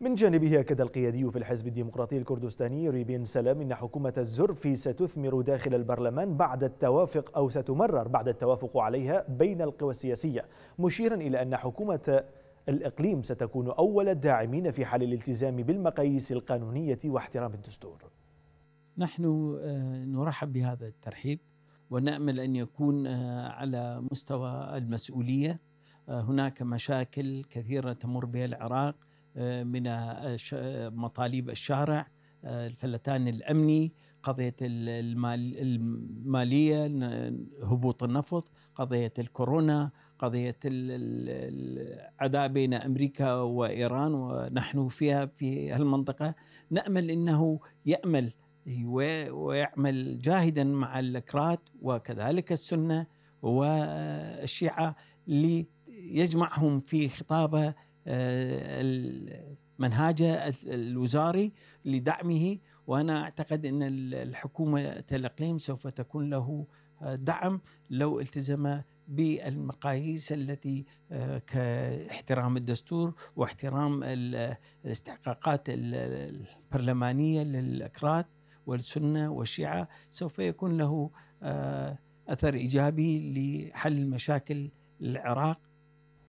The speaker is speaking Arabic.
من جانبه أكد القيادي في الحزب الديمقراطي الكردستاني ريبين سلام إن حكومة الزرفي ستثمر داخل البرلمان بعد التوافق أو ستمرر بعد التوافق عليها بين القوى السياسية مشيرا إلى أن حكومة الإقليم ستكون أول الداعمين في حال الالتزام بالمقاييس القانونية واحترام الدستور نحن آه، نرحب بهذا الترحيب ونامل ان يكون آه، على مستوى المسؤوليه آه، هناك مشاكل كثيره تمر بها العراق من مطالب الشارع الفلتان الامني قضيه الماليه هبوط النفط قضيه الكورونا قضيه العداء بين امريكا وايران ونحن فيها في هالمنطقه نامل انه يامل ويعمل جاهدا مع الاكراد وكذلك السنه والشيعه ليجمعهم في خطابه آه، منهاجه الوزاري لدعمه وانا اعتقد ان الحكومه الاقليم سوف تكون له آه، دعم لو التزم بالمقاييس التي آه، كاحترام الدستور واحترام الاستحقاقات البرلمانيه للاكراد والسنه والشيعه سوف يكون له اثر ايجابي لحل مشاكل العراق